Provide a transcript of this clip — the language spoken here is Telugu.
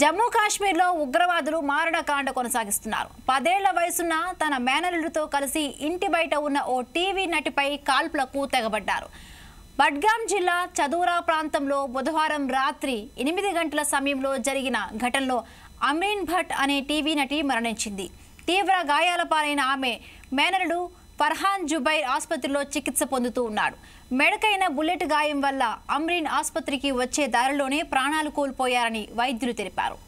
జమ్మూ కాశ్మీర్లో ఉగ్రవాదులు మారణకాండ కొనసాగిస్తున్నారు పదేళ్ల వయసున్న తన మేనల్లుడితో కలిసి ఇంటి బయట ఉన్న ఓ టీవీ నటిపై కాల్పులకు తెగబడ్డారు బడ్గాం జిల్లా చదూరా ప్రాంతంలో బుధవారం రాత్రి ఎనిమిది గంటల సమయంలో జరిగిన ఘటనలో అమీన్ భట్ అనే టీవీ నటి మరణించింది తీవ్ర గాయాల పాలైన ఆమె మేనరుడు ఫర్హాన్ జుబైర్ ఆసుపత్రిలో చికిత్స పొందుతూ ఉన్నాడు మెడకైన బుల్లెట్ గాయం వల్ల అమ్రీన్ ఆసుపత్రికి వచ్చే దారిలోనే ప్రాణాలు కోల్పోయారని వైద్యులు తెలిపారు